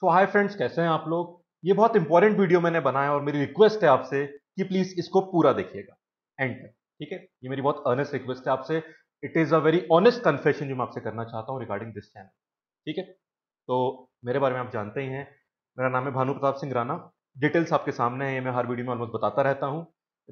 तो hi friends कैसे हैं आप लोग ये बहुत इंपॉर्टेंट वीडियो मैंने बनाया और मेरी रिक्वेस्ट है आपसे कि प्लीज इसको पूरा देखिएगा एंड तक ठीक है ये मेरी बहुत अर्नेस्ट रिक्वेस्ट है आपसे it is a very honest confession जो मैं आपसे करना चाहता हूँ रिगार्डिंग दिस चैनल ठीक है तो मेरे बारे में आप जानते ही हैं मेरा नाम है भानु प्रताप सिंह राणा डिटेल्स आपके सामने है मैं हर वीडियो में ऑलमोस्ट बताता रहता हूँ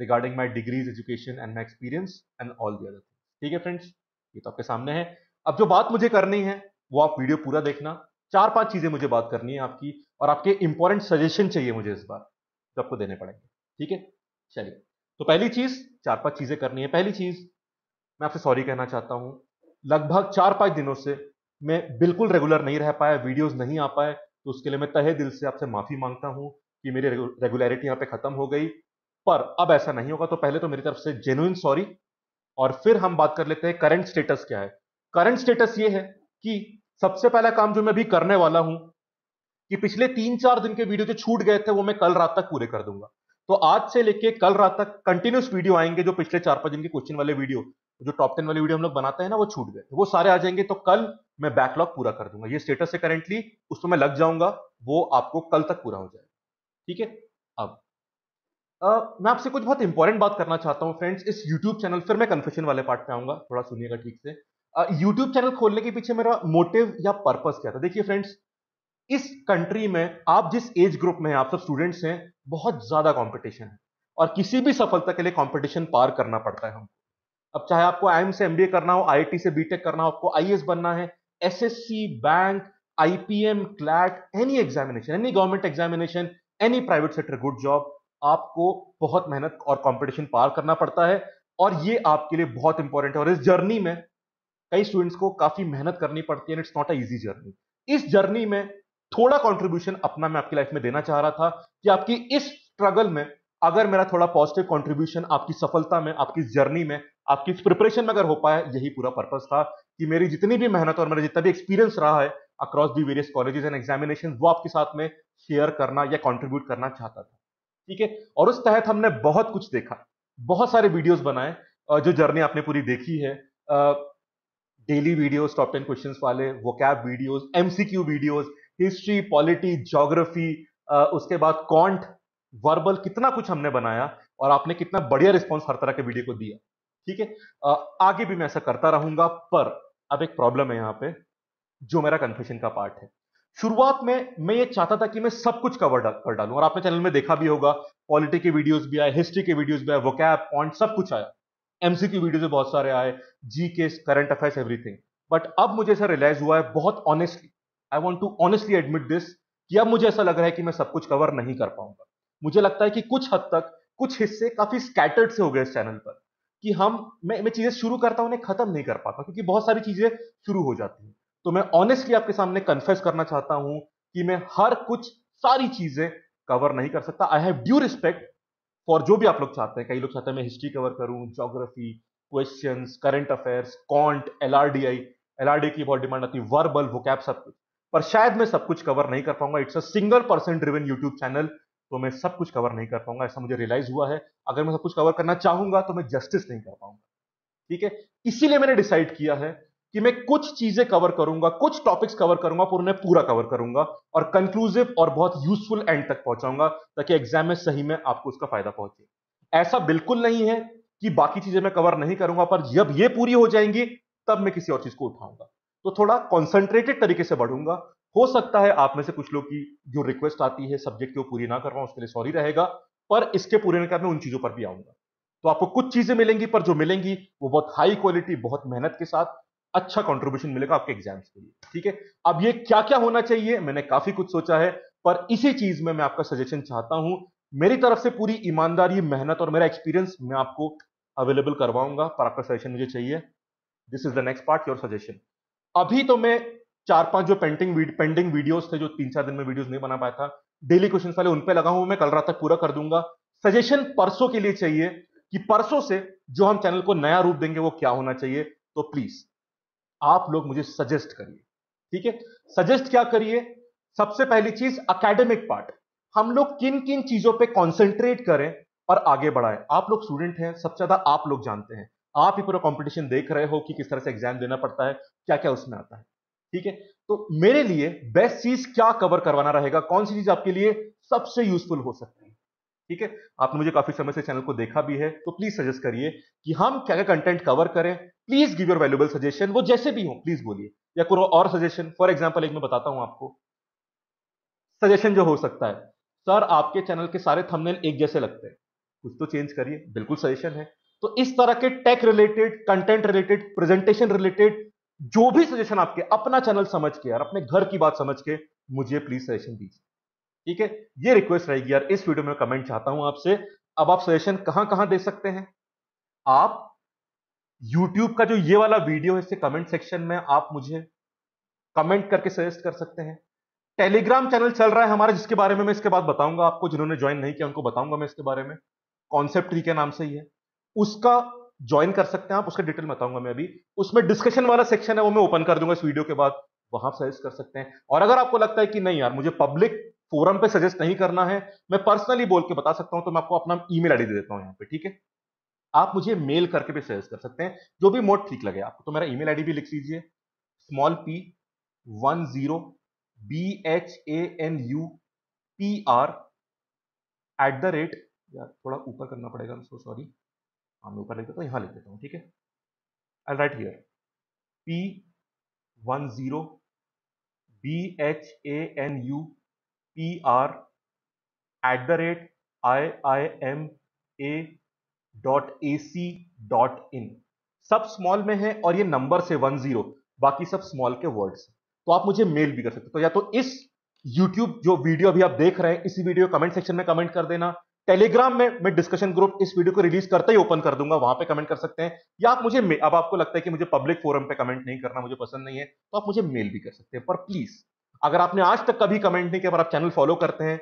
regarding my degrees education and my experience and all the other things ठीक है फ्रेंड्स ये तो आपके सामने है अब जो बात मुझे करनी है वो आप वीडियो पूरा देखना चार पांच चीजें मुझे बात करनी है आपकी और आपके इंपॉर्टेंट सजेशन चाहिए मुझे इस बार जो आपको देने पड़ेंगे ठीक है चलिए तो पहली चीज चार पांच चीजें करनी है पहली चीज मैं आपसे सॉरी कहना चाहता हूं लगभग चार पांच दिनों से मैं बिल्कुल रेगुलर नहीं रह पाया वीडियोस नहीं आ पाए तो उसके लिए मैं तहे दिल से आपसे माफी मांगता हूं कि मेरी रेगुलरिटी यहाँ पे खत्म हो गई पर अब ऐसा नहीं होगा तो पहले तो मेरी तरफ से जेन्यून सॉरी और फिर हम बात कर लेते हैं करंट स्टेटस क्या है करंट स्टेटस ये है कि सबसे पहला काम जो मैं अभी करने वाला हूं कि पिछले तीन चार दिन के वीडियो जो छूट गए थे वो मैं कल रात तक पूरे कर दूंगा तो आज से लेके कल रात तक कंटिन्यूस वीडियो आएंगे जो पिछले चार पांच दिन के क्वेश्चन वाले वीडियो जो टॉप टेन वाले वीडियो हम लोग बनाते हैं ना वो छूट गए वो सारे आ जाएंगे तो कल मैं बैकलॉग पूरा कर दूंगा ये स्टेटस है करेंटली उस पर मैं लग जाऊंगा वो आपको कल तक पूरा हो जाएगा ठीक है अब आ, मैं आपसे कुछ बहुत इंपॉर्टेंट बात करना चाहता हूँ फ्रेंड्स इस यूट्यूब चैनल फिर मैं कन्फेशन वाले पार्ट पे आऊंगा थोड़ा सुनिएगा ठीक से यूट्यूब चैनल खोलने के पीछे मेरा मोटिव या पर्पस क्या था देखिए फ्रेंड्स इस कंट्री में आप जिस एज ग्रुप में हैं आप सब स्टूडेंट्स हैं बहुत ज्यादा कंपटीशन है और किसी भी सफलता के लिए कंपटीशन पार करना पड़ता है हमको अब चाहे आपको आई से एमबीए करना हो आई से बीटेक करना हो आपको आई बनना है SSC bank IPM CLAT any examination any government examination any private sector good job आपको बहुत मेहनत और कंपटीशन पार करना पड़ता है और ये आपके लिए बहुत इंपॉर्टेंट है और इस जर्नी में कई स्टूडेंट्स को काफी मेहनत करनी पड़ती है it's not a easy journey इस जर्नी में थोड़ा कॉन्ट्रीब्यूशन अपना मैं आपकी लाइफ में देना चाह रहा था कि आपकी इस स्ट्रगल में अगर मेरा थोड़ा पॉजिटिव कॉन्ट्रीब्यूशन आपकी सफलता में आपकी जर्नी में आपकी प्रिपरेशन में अगर हो पाया यही पूरा पर्पज था कि मेरी जितनी भी मेहनत और मेरा जितना भी एक्सपीरियंस रहा है across the various colleges and examination वो आपके साथ में शेयर करना या कॉन्ट्रीब्यूट करना चाहता था ठीक है और उस तहत हमने बहुत कुछ देखा बहुत सारे वीडियोज बनाए जो जर्नी आपने पूरी देखी है daily videos top ten question वाले cab videos MCQ videos history polity geography उसके बाद कॉन्ट वर्बल कितना कुछ हमने बनाया और आपने कितना बढ़िया रिस्पॉन्स हर तरह के वीडियो को दिया ठीक है आगे भी मैं ऐसा करता रहूंगा पर अब एक प्रॉब्लम है यहाँ पे जो मेरा कन्फ्यूशन का पार्ट है शुरुआत में मैं ये चाहता था कि मैं सब कुछ कवर कर डालूं और आपने चैनल में देखा भी होगा पॉलिटी के वीडियोस भी आए हिस्ट्री के वीडियोस भी आए वोकैब पॉइंट सब कुछ आया एमसीक्यू वीडियोज में बहुत सारे आए जी के करंट अफेयर्स एवरीथिंग बट अब मुझे ऐसा रियलाइज हुआ है बहुत honestly I want to honestly admit this कि अब मुझे ऐसा लग रहा है कि मैं सब कुछ कवर नहीं कर पाऊंगा मुझे लगता है कि कुछ हद तक कुछ हिस्से काफी स्कैटर्ड से हो गए इस चैनल पर कि हम मैं मैं चीजें शुरू करता हूं उन्हें खत्म नहीं कर पाता क्योंकि बहुत सारी चीजें शुरू हो जाती हैं तो मैं ऑनेस्टली आपके सामने कन्फेस करना चाहता हूं कि मैं हर कुछ सारी चीजें कवर नहीं कर सकता I have due respect for जो भी आप लोग चाहते हैं कई लोग चाहते हैं मैं हिस्ट्री कवर करूं जोग्राफी क्वेश्चन करंट अफेयर्स कॉन्ट एल आर डी की बहुत डिमांड आती है वर्बल वोकैप सब कुछ पर शायद मैं सब कुछ कवर नहीं कर पाऊंगा it's a single person driven YouTube channel तो मैं सब कुछ कवर नहीं कर पाऊंगा ऐसा मुझे रियलाइज हुआ है अगर मैं सब कुछ कवर करना चाहूंगा तो मैं जस्टिस नहीं कर पाऊंगा ठीक है इसीलिए मैंने डिसाइड किया है कि मैं कुछ चीजें कवर करूंगा कुछ टॉपिक्स कवर करूंगा पर उन्हें पूरा कवर करूंगा और कंक्लूसिव और बहुत यूजफुल एंड तक पहुंचाऊंगा ताकि एग्जाम में सही में आपको उसका फायदा पहुंचे ऐसा बिल्कुल नहीं है कि बाकी चीजें मैं कवर नहीं करूंगा पर जब ये पूरी हो जाएंगी तब मैं किसी और चीज को उठाऊंगा तो थोड़ा कॉन्सेंट्रेटेड तरीके से बढ़ूंगा हो सकता है आप में से कुछ लोग की जो रिक्वेस्ट आती है सब्जेक्ट की वो पूरी ना कर उसके लिए सॉरी रहेगा पर इसके पूरे ना मैं उन चीजों पर भी आऊंगा तो आपको कुछ चीजें मिलेंगी पर जो मिलेंगी वो बहुत हाई क्वालिटी बहुत मेहनत के साथ अच्छा कंट्रीब्यूशन मिलेगा आपके एग्जाम्स के लिए ठीक है अब ये क्या क्या होना चाहिए मैंने काफी कुछ सोचा है पर इसी चीज में मैं आपका सजेशन चाहता हूं मेरी तरफ से पूरी ईमानदारी मेहनत और मेरा एक्सपीरियंस मैं आपको अवेलेबल करवाऊंगा पर आपका सजेशन मुझे चाहिए this is the next part your suggestion अभी तो मैं चार पांच जो पेंटिंग पेंडिंग वीडियोस थे जो तीन चार दिन में वीडियोस नहीं बना पाया था डेली क्वेश्चन वाले उन पे लगा हूं मैं कल रात तक पूरा कर दूंगा सजेशन परसों के लिए चाहिए कि परसों से जो हम चैनल को नया रूप देंगे वो क्या होना चाहिए तो प्लीज आप लोग मुझे सजेस्ट करिए ठीक है सजेस्ट क्या करिए सबसे पहली चीज अकेडमिक पार्ट हम लोग किन किन चीजों पे कंसंट्रेट करें और आगे बढ़ाएं आप लोग स्टूडेंट हैं सबसे ज्यादा आप लोग जानते हैं आप ही पूरा कंपटीशन देख रहे हो कि किस तरह से एग्जाम देना पड़ता है क्या क्या उसमें आता है ठीक है तो मेरे लिए बेस्ट चीज क्या कवर करवाना रहेगा कौन सी चीज आपके लिए सबसे यूजफुल हो सकती है ठीक है आपने मुझे काफी समय से चैनल को देखा भी है तो प्लीज सजेस्ट करिए कि हम क्या क्या कंटेंट कवर करें please give your valuable suggestion वो जैसे भी हो प्लीज बोलिए या कोई और सजेशन फॉर एग्जाम्पल एक मैं बताता हूं आपको सजेशन जो हो सकता है सर आपके चैनल के सारे थंबनेल एक जैसे लगते हैं कुछ तो चेंज करिए बिल्कुल सजेशन है तो इस तरह के tech related content related presentation related जो भी सजेशन आपके अपना चैनल समझ के यार अपने घर की बात समझ के मुझे प्लीज सजेशन दीजिए ठीक है ये रिक्वेस्ट रहेगी यार इस वीडियो में कमेंट चाहता हूं आपसे अब आप सजेशन कहां कहां दे सकते हैं आप यूट्यूब का जो ये वाला वीडियो है इससे कमेंट सेक्शन में आप मुझे कमेंट करके सजेस्ट कर सकते हैं टेलीग्राम चैनल चल रहा है हमारा जिसके बारे में मैं इसके बाद बताऊंगा आपको जिन्होंने ज्वाइन नहीं किया उनको बताऊंगा मैं इसके बारे में कॉन्सेप्ट के नाम से ही है उसका ज्वाइन कर सकते हैं आप उसका डिटेल बताऊंगा मैं अभी उसमें डिस्कशन वाला सेक्शन है वो मैं ओपन कर दूंगा इस वीडियो के बाद वहां सजेस्ट कर सकते हैं और अगर आपको लगता है कि नहीं यार मुझे पब्लिक फोरम पे सजेस्ट नहीं करना है मैं पर्सनली बोल के बता सकता हूं तो मैं आपको अपना ईमेल आईडी दे देता हूं यहाँ पे ठीक है आप मुझे मेल करके भी सजेस्ट कर सकते हैं जो भी मोड ठीक लगे आपको तो मेरा ईमेल आईडी भी लिख लीजिए small p one zero b h a n u p r at the rate यार थोड़ा ऊपर करना पड़ेगा सो सॉरी हाँ मैं ऊपर लिख देता हूँ यहाँ लिख देता हूँ ठीक है I write here p one zero b h a n u p r at the rate I I M A dot A C dot in सब स्मॉल में है और ये नंबर से वन जीरो बाकी सब स्मॉल के वर्ड्स तो आप मुझे मेल भी कर सकते हो तो या तो इस यूट्यूब जो वीडियो अभी आप देख रहे हैं इसी वीडियो कमेंट सेक्शन में कमेंट कर देना टेलीग्राम में मैं डिस्कशन ग्रुप इस वीडियो को रिलीज करते ही ओपन कर दूंगा वहां पे कमेंट कर सकते हैं या आप मुझे अब आपको लगता है कि मुझे पब्लिक फोरम पे कमेंट नहीं करना मुझे पसंद नहीं है तो आप मुझे मेल भी कर सकते हैं पर प्लीज अगर आपने आज तक कभी कमेंट नहीं किया पर आप चैनल फॉलो करते हैं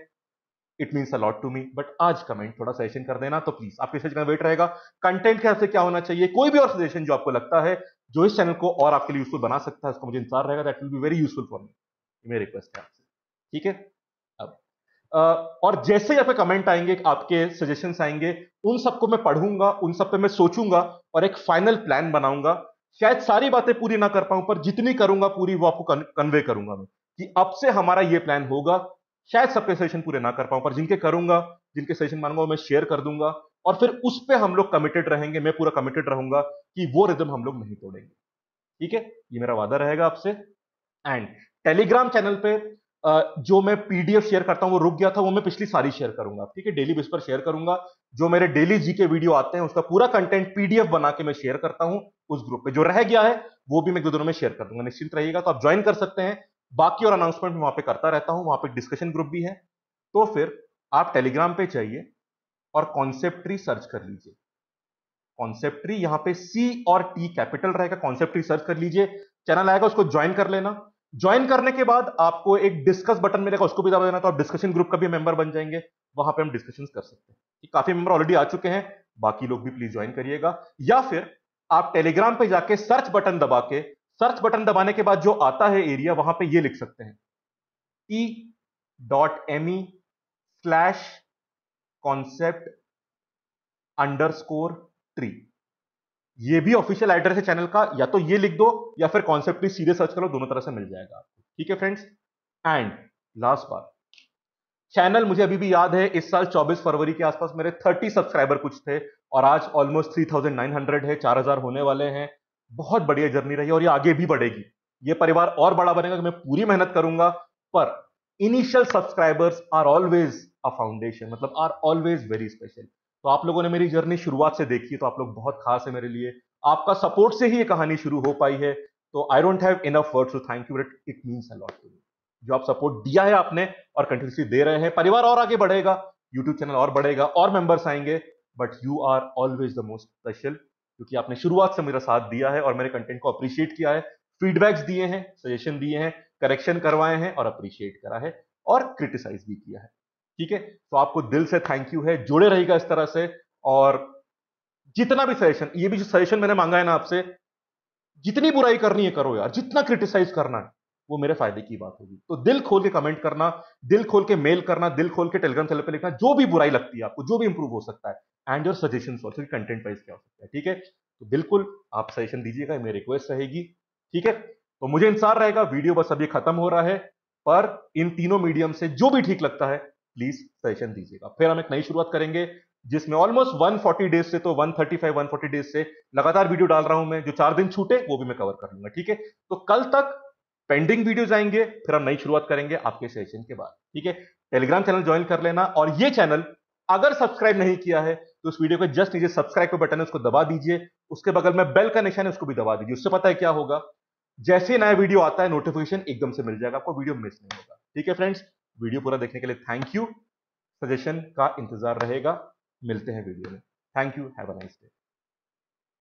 it means a lot to me but आज कमेंट थोड़ा सजेशन कर देना तो प्लीज आपके सजेशन का वेट रहेगा कंटेंट के से क्या होना चाहिए कोई भी और सजेशन जो आपको लगता है जो इस चैनल को और आपके लिए यूजफुल बना सकता है उसका मुझे इंतजार रहेगा that will be very useful for me मेरी रिक्वेस्ट है आपसे ठीक है अब और जैसे ही आपके कमेंट आएंगे आपके सजेशन आएंगे उन सबको मैं पढ़ूंगा उन सब पे मैं सोचूंगा और एक फाइनल प्लान बनाऊंगा शायद सारी बातें पूरी ना कर पाऊं पर जितनी करूंगा पूरी वो आपको कन्वे करूंगा मैं कि अब से हमारा ये प्लान होगा शायद सबके सेशन पूरे ना कर पाऊं पर जिनके करूंगा जिनके सेशन मानूंगा मैं शेयर कर दूंगा और फिर उस पर हम लोग कमिटेड रहेंगे मैं पूरा कमिटेड रहूंगा कि वो रिदम हम लोग नहीं तोड़ेंगे ठीक है ये मेरा वादा रहेगा आपसे एंड टेलीग्राम चैनल पे जो मैं पीडीएफ शेयर करता हूँ वो रुक गया था वो मैं पिछली सारी शेयर करूंगा ठीक है डेली बेस पर शेयर करूंगा जो मेरे डेली जी के वीडियो आते हैं उसका पूरा कंटेंट पीडीएफ बना के मैं शेयर करता हूँ उस ग्रुप पे जो रह गया है वो भी मैं एक दो दिनों में शेयर कर दूंगा निश्चिंत रहिएगा तो आप ज्वाइन कर सकते हैं बाकी और अनाउंसमेंट वहां पे करता रहता हूं वहां पे डिस्कशन ग्रुप भी है तो फिर आप टेलीग्राम पे जाइए और कॉन्सेप्ट्री सर्च कर लीजिए कॉन्सेप्ट्री यहां पे सी और टी कैपिटल रहेगा कॉन्सेप्ट्री सर्च कर लीजिए चैनल आएगा उसको ज्वाइन कर लेना ज्वाइन करने के बाद आपको एक डिस्कस बटन मिलेगा उसको भी दबा देना तो आप डिस्कशन ग्रुप का भी मेंबर बन जाएंगे वहां पे हम डिस्कशन कर सकते हैं काफी मेंबर ऑलरेडी आ चुके हैं बाकी लोग भी प्लीज ज्वाइन करिएगा या फिर आप टेलीग्राम पे जाके सर्च बटन दबा के सर्च बटन दबाने के बाद जो आता है एरिया वहां पे ये लिख सकते हैं T dot M E slash concept underscore tree ये भी ऑफिशियल एड्रेस है चैनल का या तो ये लिख दो या फिर कॉन्सेप्ट ट्री सीधे सर्च करो दोनों तरह से मिल जाएगा आपको ठीक है फ्रेंड्स एंड लास्ट बार चैनल मुझे अभी भी याद है इस साल 24 फरवरी के आसपास मेरे 30 सब्सक्राइबर कुछ थे और आज ऑलमोस्ट 3900 है 4000 होने वाले हैं बहुत बढ़िया जर्नी रही और ये आगे भी बढ़ेगी ये परिवार और बड़ा बनेगा कि मैं पूरी मेहनत करूंगा पर initial subscribers are always a foundation मतलब आर ऑलवेज वेरी स्पेशल तो आप लोगों ने मेरी जर्नी शुरुआत से देखी है तो आप लोग बहुत खास है मेरे लिए आपका सपोर्ट से ही ये कहानी शुरू हो पाई है तो I don't have enough words to thank you but it means a lot to जो आप सपोर्ट दिया है आपने और कंटिन्यूसली दे रहे हैं परिवार और आगे बढ़ेगा यूट्यूब चैनल और बढ़ेगा और मेंबर्स आएंगे but you are always the most special क्योंकि आपने शुरुआत से मेरा साथ दिया है और मेरे कंटेंट को अप्रिशिएट किया है फीडबैक्स दिए हैं सजेशन दिए हैं करेक्शन करवाए हैं और अप्रिशिएट करा है और क्रिटिसाइज भी किया है ठीक है तो आपको दिल से थैंक यू है जुड़े रहेगा इस तरह से और जितना भी सजेशन ये भी जो सजेशन मैंने मांगा है ना आपसे जितनी बुराई करनी है करो यार जितना क्रिटिसाइज करना है वो मेरे फायदे की बात होगी तो दिल खोल के कमेंट करना दिल खोल के मेल करना दिल खोल के टेलीग्राम चैनल पर लिखना जो भी बुराई लगती है आपको जो भी इंप्रूव हो सकता है and your suggestion also content wise क्या हो सकता है ठीक है तो बिल्कुल आप सजेशन दीजिएगा मेरी रिक्वेस्ट रहेगी ठीक है तो मुझे इंतजार रहेगा वीडियो बस अभी खत्म हो रहा है पर इन तीनों मीडियम से जो भी ठीक लगता है प्लीज सजेशन दीजिएगा फिर हम एक नई शुरुआत करेंगे जिसमें ऑलमोस्ट 140 डेज से तो 135 140 डेज से लगातार वीडियो डाल रहा हूं मैं जो चार दिन छूटे वो भी मैं कवर कर लूंगा ठीक है तो कल तक पेंडिंग वीडियोज आएंगे फिर हम नई शुरुआत करेंगे आपके सेशन के बाद ठीक है टेलीग्राम चैनल ज्वाइन कर लेना और ये चैनल अगर सब्सक्राइब नहीं किया है तो उस वीडियो के जस्ट नीचे सब्सक्राइब का बटन है उसको दबा दीजिए उसके बगल में बेल का निशान है उसको भी दबा दीजिए उससे पता है क्या होगा जैसे नया वीडियो आता है नोटिफिकेशन एकदम से मिल जाएगा आपको वीडियो मिस नहीं होगा ठीक है फ्रेंड्स वीडियो पूरा देखने के लिए थैंक यू सजेशन का इंतजार रहेगा मिलते हैं वीडियो में thank you have a nice day